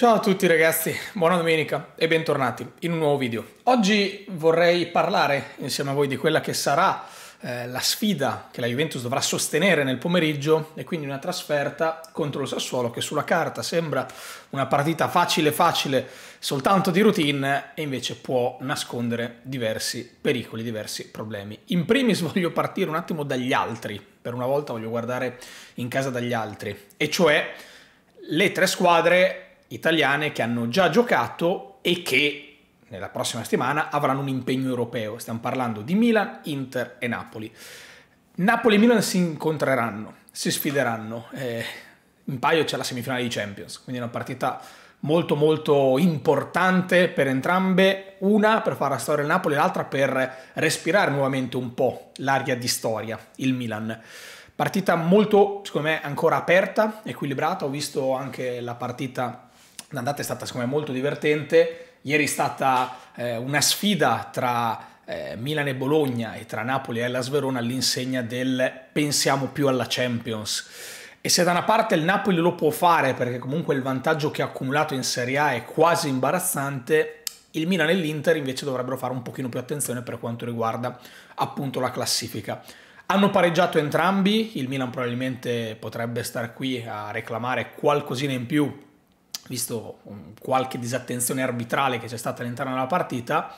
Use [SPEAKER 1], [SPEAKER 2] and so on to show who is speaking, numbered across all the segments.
[SPEAKER 1] Ciao a tutti ragazzi, buona domenica e bentornati in un nuovo video. Oggi vorrei parlare insieme a voi di quella che sarà eh, la sfida che la Juventus dovrà sostenere nel pomeriggio e quindi una trasferta contro lo Sassuolo che sulla carta sembra una partita facile facile soltanto di routine e invece può nascondere diversi pericoli, diversi problemi. In primis voglio partire un attimo dagli altri, per una volta voglio guardare in casa dagli altri, e cioè le tre squadre italiane che hanno già giocato e che nella prossima settimana avranno un impegno europeo. Stiamo parlando di Milan, Inter e Napoli. Napoli e Milan si incontreranno, si sfideranno. Eh, in paio c'è la semifinale di Champions, quindi è una partita molto molto importante per entrambe, una per fare la storia del Napoli, l'altra per respirare nuovamente un po' l'aria di storia, il Milan. Partita molto, secondo me, ancora aperta, equilibrata, ho visto anche la partita L'andata è stata secondo me molto divertente, ieri è stata eh, una sfida tra eh, Milan e Bologna e tra Napoli e la Sverona all'insegna del pensiamo più alla Champions. E se da una parte il Napoli lo può fare perché comunque il vantaggio che ha accumulato in Serie A è quasi imbarazzante, il Milan e l'Inter invece dovrebbero fare un pochino più attenzione per quanto riguarda appunto la classifica. Hanno pareggiato entrambi, il Milan probabilmente potrebbe stare qui a reclamare qualcosina in più visto qualche disattenzione arbitrale che c'è stata all'interno della partita,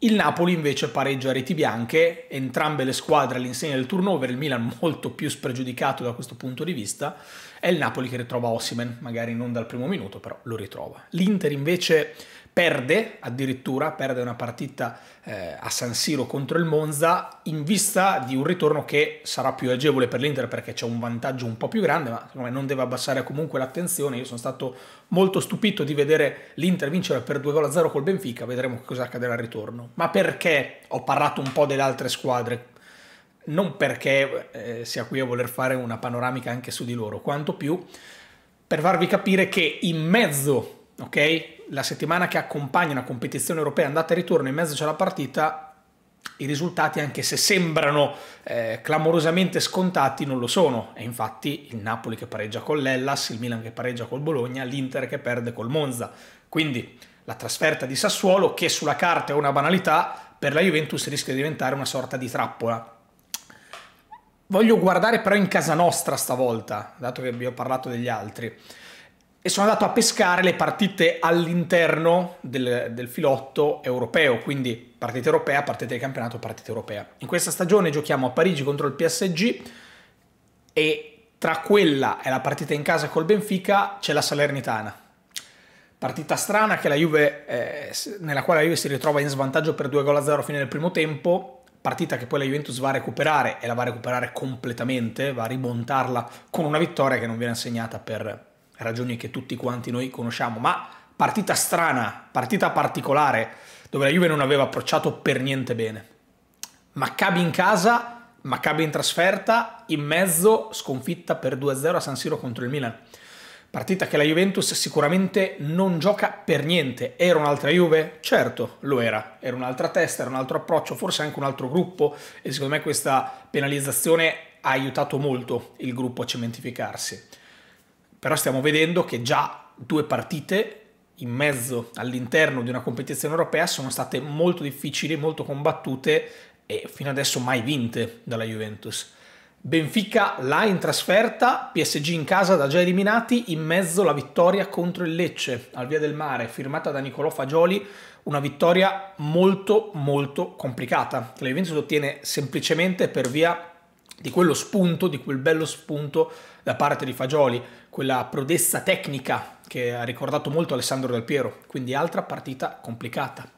[SPEAKER 1] il Napoli invece pareggia a reti bianche, entrambe le squadre all'insegna del turnover, il Milan molto più spregiudicato da questo punto di vista, è il Napoli che ritrova Osimen, magari non dal primo minuto, però lo ritrova. L'Inter invece perde addirittura, perde una partita eh, a San Siro contro il Monza in vista di un ritorno che sarà più agevole per l'Inter perché c'è un vantaggio un po' più grande, ma me, non deve abbassare comunque l'attenzione. Io sono stato molto stupito di vedere l'Inter vincere per 2-0 col Benfica, vedremo cosa accadrà al ritorno. Ma perché ho parlato un po' delle altre squadre? Non perché eh, sia qui a voler fare una panoramica anche su di loro, quanto più per farvi capire che in mezzo ok? La settimana che accompagna una competizione europea andata e ritorno, in mezzo c'è la partita, i risultati, anche se sembrano eh, clamorosamente scontati, non lo sono. E infatti il Napoli che pareggia con l'Ellas, il Milan che pareggia col Bologna, l'Inter che perde col Monza. Quindi la trasferta di Sassuolo, che sulla carta è una banalità, per la Juventus rischia di diventare una sorta di trappola. Voglio guardare però in casa nostra stavolta, dato che vi ho parlato degli altri e sono andato a pescare le partite all'interno del, del, filotto europeo, quindi partita europea, partita di campionato, partita europea. In questa stagione giochiamo a Parigi contro il PSG e tra quella e la partita in casa col Benfica c'è la Salernitana. Partita strana Juve, eh, nella quale la Juve si ritrova in svantaggio per 2 gol a 0 fine del primo tempo, partita che poi la Juventus va a recuperare e la va a recuperare completamente, va a rimontarla con una vittoria che non viene assegnata per, ragioni che tutti quanti noi conosciamo, ma partita strana, partita particolare, dove la Juve non aveva approcciato per niente bene. Maccabi in casa, Maccabi in trasferta, in mezzo sconfitta per 2-0 a San Siro contro il Milan. Partita che la Juventus sicuramente non gioca per niente. Era un'altra Juve? Certo, lo era. Era un'altra testa, era un altro approccio, forse anche un altro gruppo e secondo me questa penalizzazione ha aiutato molto il gruppo a cementificarsi però stiamo vedendo che già due partite in mezzo all'interno di una competizione europea sono state molto difficili, molto combattute e fino adesso mai vinte dalla Juventus. Benfica là in trasferta, PSG in casa da già eliminati, in mezzo la vittoria contro il Lecce al Via del Mare, firmata da Nicolò Fagioli, una vittoria molto molto complicata che la Juventus ottiene semplicemente per via di quello spunto, di quel bello spunto da parte di Fagioli, quella prodezza tecnica che ha ricordato molto Alessandro Del Piero, quindi altra partita complicata.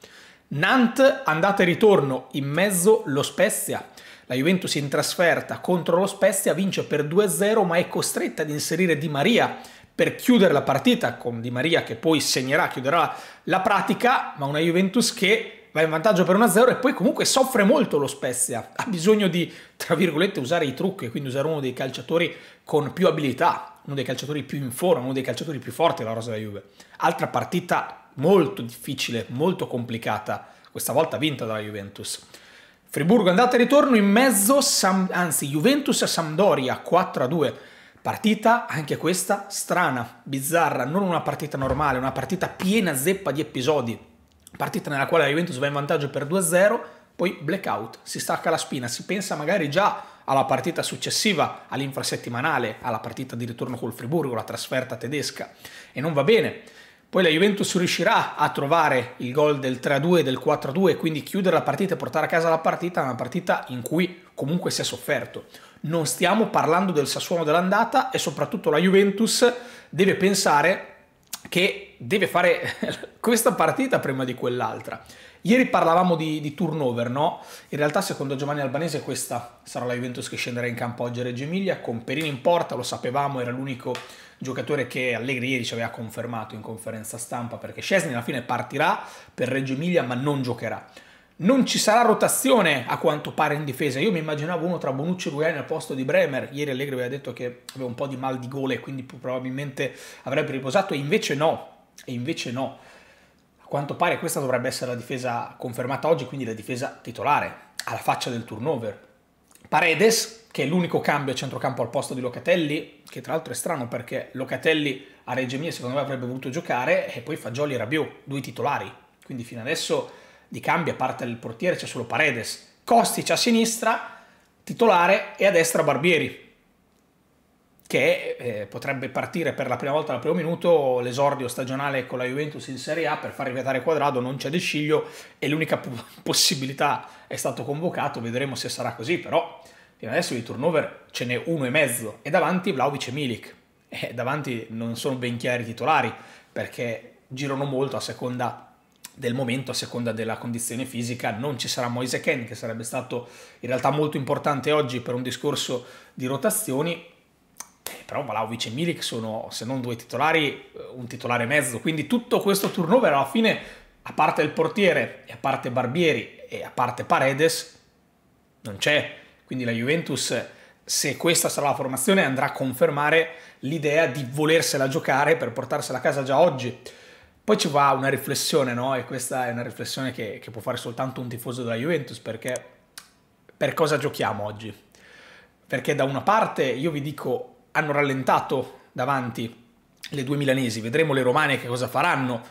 [SPEAKER 1] Nantes andata e ritorno, in mezzo lo Spezia. La Juventus in trasferta contro lo Spezia vince per 2-0 ma è costretta ad inserire Di Maria per chiudere la partita con Di Maria che poi segnerà, chiuderà la pratica, ma una Juventus che va in vantaggio per 1-0 e poi comunque soffre molto lo Spezia, ha bisogno di, tra virgolette, usare i trucchi, quindi usare uno dei calciatori con più abilità, uno dei calciatori più in forma, uno dei calciatori più forti della Rosa della Juve. Altra partita molto difficile, molto complicata, questa volta vinta dalla Juventus. Friburgo andata e ritorno in mezzo, Sam, anzi Juventus a Sampdoria 4-2. Partita, anche questa, strana, bizzarra, non una partita normale, una partita piena zeppa di episodi partita nella quale la Juventus va in vantaggio per 2-0, poi blackout, si stacca la spina, si pensa magari già alla partita successiva, all'infrasettimanale, alla partita di ritorno col Friburgo, la trasferta tedesca, e non va bene. Poi la Juventus riuscirà a trovare il gol del 3-2 e del 4-2, e quindi chiudere la partita e portare a casa la partita, una partita in cui comunque si è sofferto. Non stiamo parlando del Sassuolo dell'andata e soprattutto la Juventus deve pensare che deve fare questa partita prima di quell'altra. Ieri parlavamo di, di, turnover, no? In realtà, secondo Giovanni Albanese, questa sarà la Juventus che scenderà in campo oggi a Reggio Emilia, con Perino in porta, lo sapevamo, era l'unico giocatore che Allegri ieri ci aveva confermato in conferenza stampa, perché Scesni alla fine partirà per Reggio Emilia ma non giocherà. Non ci sarà rotazione a quanto pare in difesa. Io mi immaginavo uno tra Bonucci e Rugani al posto di Bremer. Ieri Allegri aveva detto che aveva un po' di mal di gole e quindi probabilmente avrebbe riposato. E invece no. E invece no. A quanto pare questa dovrebbe essere la difesa confermata oggi, quindi la difesa titolare, alla faccia del turnover. Paredes, che è l'unico cambio a centrocampo al posto di Locatelli, che tra l'altro è strano perché Locatelli a Reggio Emilia secondo me avrebbe voluto giocare, e poi Fagioli e Rabiot, due titolari. Quindi fino adesso di cambio, a parte il portiere c'è solo Paredes, Kostic a sinistra, titolare e a destra Barbieri che eh, potrebbe partire per la prima volta dal primo minuto l'esordio stagionale con la Juventus in Serie A per far rivedere Quadrado, non c'è De Sciglio e l'unica possibilità è stato convocato, vedremo se sarà così, però fino adesso di turnover ce n'è uno e mezzo e davanti Vlaovic e Milik, e eh, davanti non sono ben chiari i titolari perché girano molto a seconda del momento, a seconda della condizione fisica, non ci sarà Moise Ken, che sarebbe stato in realtà molto importante oggi per un discorso di rotazioni, eh, però Vlaovic e Milik sono, se non due titolari, eh, un titolare e mezzo, quindi tutto questo turnover alla fine, a parte il portiere, e a parte Barbieri, e a parte Paredes, non c'è, quindi la Juventus se questa sarà la formazione andrà a confermare l'idea di volersela giocare per portarsela a casa già oggi poi ci va una riflessione, no? E questa è una riflessione che, che può fare soltanto un tifoso della Juventus, perché per cosa giochiamo oggi? Perché da una parte, io vi dico, hanno rallentato davanti le due milanesi, vedremo le romane che cosa faranno,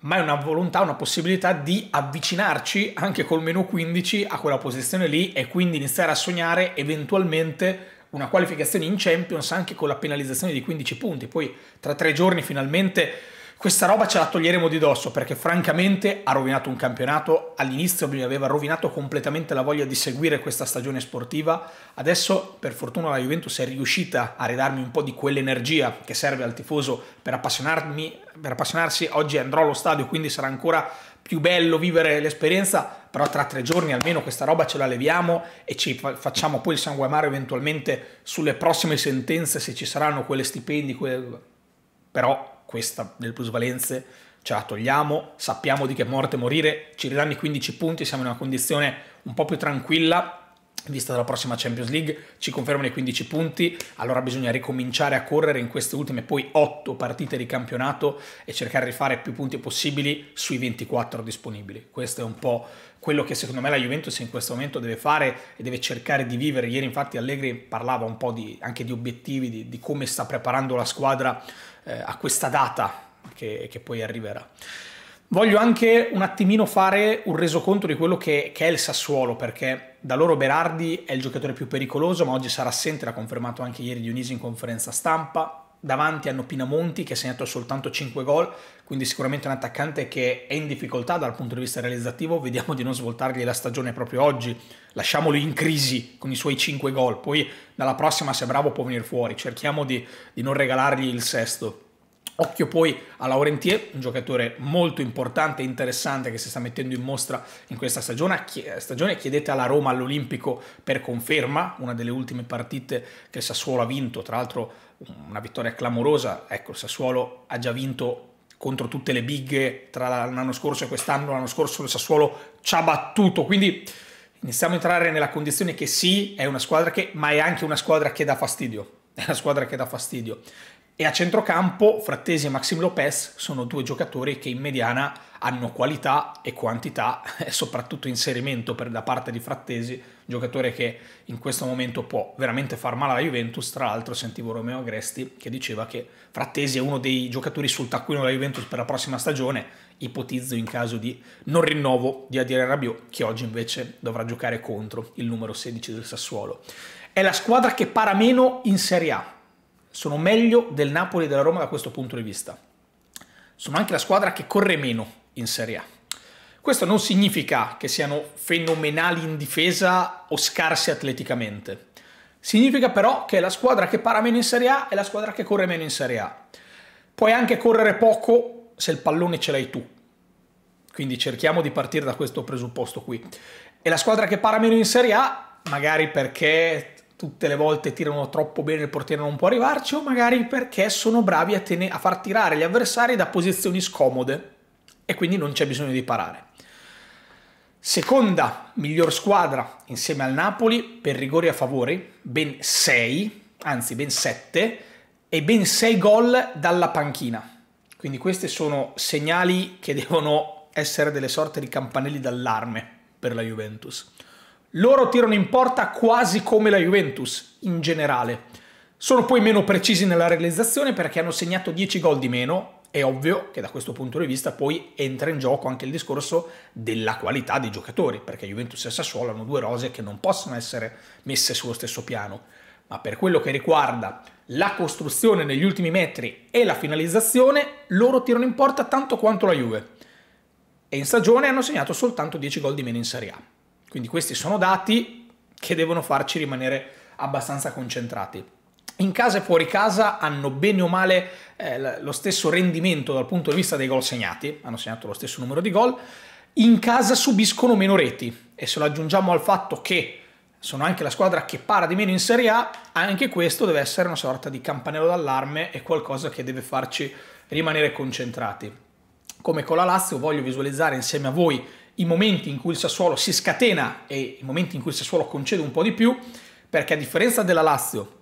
[SPEAKER 1] ma è una volontà, una possibilità di avvicinarci anche col meno 15 a quella posizione lì e quindi iniziare a sognare eventualmente una qualificazione in Champions anche con la penalizzazione di 15 punti. Poi tra tre giorni finalmente questa roba ce la toglieremo di dosso perché francamente ha rovinato un campionato, all'inizio mi aveva rovinato completamente la voglia di seguire questa stagione sportiva, adesso per fortuna la Juventus è riuscita a ridarmi un po' di quell'energia che serve al tifoso per, appassionarmi, per appassionarsi, oggi andrò allo stadio quindi sarà ancora più bello vivere l'esperienza, però tra tre giorni almeno questa roba ce la leviamo e ci facciamo poi il sangue amaro eventualmente sulle prossime sentenze se ci saranno quelle stipendi, quelle... però questa delle plusvalenze ce la togliamo, sappiamo di che morte morire, ci ridanno i 15 punti, siamo in una condizione un po' più tranquilla vista della prossima Champions League, ci confermano i 15 punti, allora bisogna ricominciare a correre in queste ultime poi 8 partite di campionato e cercare di fare più punti possibili sui 24 disponibili. Questo è un po' quello che secondo me la Juventus in questo momento deve fare e deve cercare di vivere. Ieri infatti Allegri parlava un po' di, anche di obiettivi, di, di, come sta preparando la squadra eh, a questa data che, che poi arriverà. Voglio anche un attimino fare un resoconto di quello che, che è il Sassuolo perché da loro Berardi è il giocatore più pericoloso, ma oggi sarà assente, l'ha confermato anche ieri Dionisi in conferenza stampa. Davanti hanno Pinamonti che ha segnato soltanto 5 gol, quindi sicuramente un attaccante che è in difficoltà dal punto di vista realizzativo. Vediamo di non svoltargli la stagione proprio oggi. Lasciamolo in crisi con i suoi 5 gol, poi dalla prossima, se è bravo, può venire fuori. Cerchiamo di, di non regalargli il sesto. Occhio poi a Laurentier, un giocatore molto importante e interessante che si sta mettendo in mostra in questa stagione. stagione. Chiedete alla Roma all'Olimpico per conferma, una delle ultime partite che il Sassuolo ha vinto, tra l'altro una vittoria clamorosa. Ecco, il Sassuolo ha già vinto contro tutte le bighe tra l'anno scorso e quest'anno. L'anno scorso il Sassuolo ci ha battuto, quindi iniziamo a entrare nella condizione che sì, è una squadra che, ma è anche una squadra che dà fastidio è una squadra che dà fastidio. E a centrocampo Frattesi e Maxim Lopez sono due giocatori che in mediana hanno qualità e quantità e soprattutto inserimento per, da parte di Frattesi, giocatore che in questo momento può veramente far male alla Juventus. Tra l'altro sentivo Romeo Agresti che diceva che Frattesi è uno dei giocatori sul taccuino della Juventus per la prossima stagione, ipotizzo in caso di non rinnovo di Adire Rabiot, che oggi invece dovrà giocare contro il numero 16 del Sassuolo. È la squadra che para meno in Serie A sono meglio del Napoli e della Roma da questo punto di vista. Sono anche la squadra che corre meno in Serie A. Questo non significa che siano fenomenali in difesa o scarsi atleticamente. Significa però che la squadra che para meno in Serie A è la squadra che corre meno in Serie A. Puoi anche correre poco se il pallone ce l'hai tu. Quindi cerchiamo di partire da questo presupposto qui. È la squadra che para meno in Serie A, magari perché tutte le volte tirano troppo bene il portiere non può arrivarci o magari perché sono bravi a, ten- a far tirare gli avversari da posizioni scomode e quindi non c'è bisogno di parare. Seconda miglior squadra insieme al Napoli per rigori a favore, ben 6, anzi ben 7 e ben 6 gol dalla panchina. Quindi questi sono segnali che devono essere delle sorte di campanelli d'allarme per la Juventus. Loro tirano in porta quasi come la Juventus, in generale. Sono poi meno precisi nella realizzazione perché hanno segnato 10 gol di meno. È ovvio che da questo punto di vista poi entra in gioco anche il discorso della qualità dei giocatori, perché Juventus e Sassuolo hanno due rose che non possono essere messe sullo stesso piano. Ma per quello che riguarda la costruzione negli ultimi metri e la finalizzazione, loro tirano in porta tanto quanto la Juve. E in stagione hanno segnato soltanto 10 gol di meno in Serie A. Quindi questi sono dati che devono farci rimanere abbastanza concentrati. In casa e fuori casa hanno bene o male eh, lo stesso rendimento dal punto di vista dei gol segnati, hanno segnato lo stesso numero di gol, in casa subiscono meno reti e se lo aggiungiamo al fatto che sono anche la squadra che para di meno in Serie A, anche questo deve essere una sorta di campanello d'allarme e qualcosa che deve farci rimanere concentrati. Come con la Lazio voglio visualizzare insieme a voi i momenti in cui il Sassuolo si scatena e i momenti in cui il Sassuolo concede un po' di più, perché a differenza della Lazio,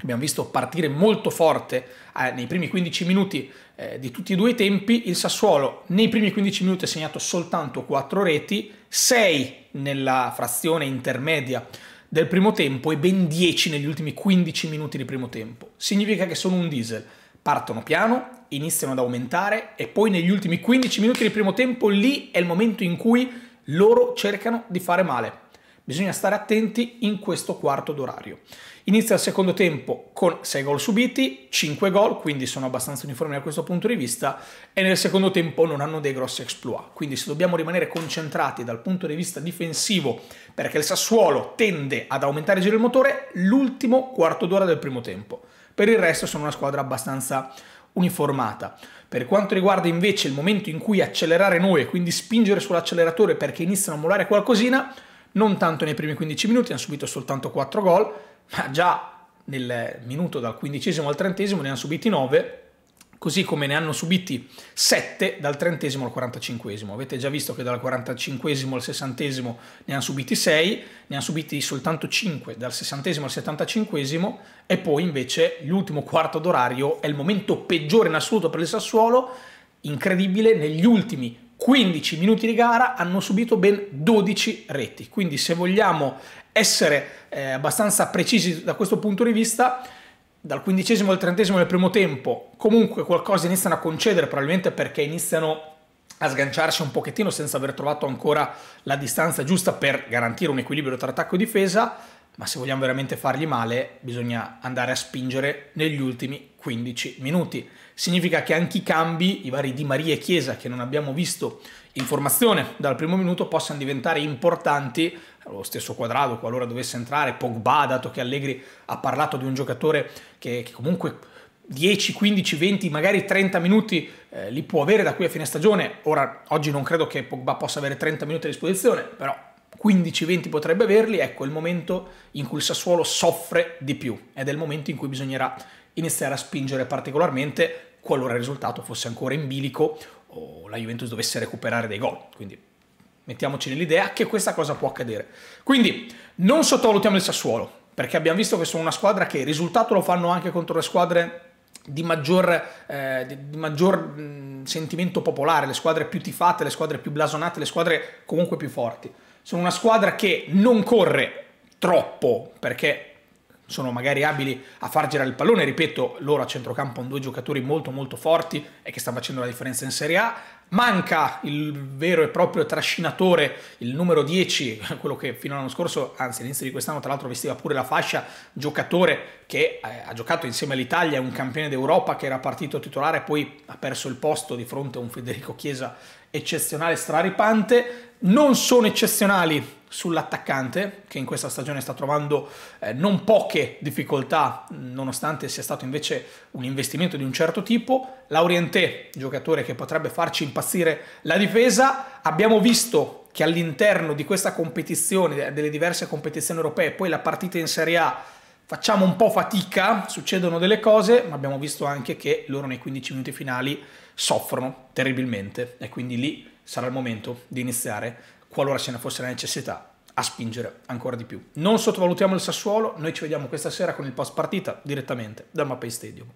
[SPEAKER 1] abbiamo visto partire molto forte eh, nei primi 15 minuti eh, di tutti e due i tempi, il Sassuolo nei primi 15 minuti ha segnato soltanto 4 reti, 6 nella frazione intermedia del primo tempo e ben 10 negli ultimi 15 minuti di primo tempo. Significa che sono un diesel partono piano, iniziano ad aumentare e poi negli ultimi 15 minuti di primo tempo lì è il momento in cui loro cercano di fare male. Bisogna stare attenti in questo quarto d'orario. Inizia il secondo tempo con 6 gol subiti, 5 gol, quindi sono abbastanza uniformi da questo punto di vista, e nel secondo tempo non hanno dei grossi exploit. Quindi se dobbiamo rimanere concentrati dal punto di vista difensivo, perché il Sassuolo tende ad aumentare il giro del motore, l'ultimo quarto d'ora del primo tempo per il resto sono una squadra abbastanza uniformata. Per quanto riguarda invece il momento in cui accelerare noi e quindi spingere sull'acceleratore perché iniziano a molare qualcosina, non tanto nei primi 15 minuti, hanno subito soltanto 4 gol, ma già nel minuto dal 15 al 30 ne hanno subiti 9 così come ne hanno subiti 7 dal trentesimo al quarantacinquesimo. Avete già visto che dal quarantacinquesimo al sessantesimo ne hanno subiti 6, ne hanno subiti soltanto 5 dal sessantesimo al settantacinquesimo e poi invece l'ultimo quarto d'orario è il momento peggiore in assoluto per il Sassuolo, incredibile, negli ultimi 15 minuti di gara hanno subito ben 12 reti. Quindi se vogliamo essere eh, abbastanza precisi da questo punto di vista, dal quindicesimo al trentesimo del primo tempo comunque qualcosa iniziano a concedere, probabilmente perché iniziano a sganciarsi un pochettino senza aver trovato ancora la distanza giusta per garantire un equilibrio tra attacco e difesa ma se vogliamo veramente fargli male bisogna andare a spingere negli ultimi 15 minuti. Significa che anche i cambi, i vari Di Maria e Chiesa che non abbiamo visto in formazione dal primo minuto, possano diventare importanti, lo stesso quadrato qualora dovesse entrare, Pogba, dato che Allegri ha parlato di un giocatore che, che comunque 10, 15, 20, magari 30 minuti eh, li può avere da qui a fine stagione. Ora, oggi non credo che Pogba possa avere 30 minuti a disposizione, però 15-20 potrebbe averli, ecco il momento in cui il Sassuolo soffre di più ed è il momento in cui bisognerà iniziare a spingere particolarmente qualora il risultato fosse ancora in bilico o la Juventus dovesse recuperare dei gol. Quindi mettiamoci nell'idea che questa cosa può accadere. Quindi non sottovalutiamo il Sassuolo, perché abbiamo visto che sono una squadra che il risultato lo fanno anche contro le squadre di maggior, eh, di, di maggior mh, sentimento popolare, le squadre più tifate, le squadre più blasonate, le squadre comunque più forti. Sono una squadra che non corre troppo perché sono magari abili a far girare il pallone, ripeto, loro a centrocampo hanno due giocatori molto molto forti e che stanno facendo la differenza in Serie A, manca il vero e proprio trascinatore, il numero 10, quello che fino all'anno scorso, anzi all'inizio di quest'anno tra l'altro vestiva pure la fascia, giocatore che eh, ha giocato insieme all'Italia, è un campione d'Europa che era partito titolare e poi ha perso il posto di fronte a un Federico Chiesa eccezionale straripante, non sono eccezionali sull'attaccante che in questa stagione sta trovando eh, non poche difficoltà nonostante sia stato invece un investimento di un certo tipo Laurienté, giocatore che potrebbe farci impazzire la difesa abbiamo visto che all'interno di questa competizione delle diverse competizioni europee poi la partita in Serie A facciamo un po' fatica succedono delle cose ma abbiamo visto anche che loro nei 15 minuti finali soffrono terribilmente e quindi lì sarà il momento di iniziare, qualora ce ne fosse la necessità, a spingere ancora di più. Non sottovalutiamo il Sassuolo, noi ci vediamo questa sera con il post partita direttamente dal Mapei Stadium.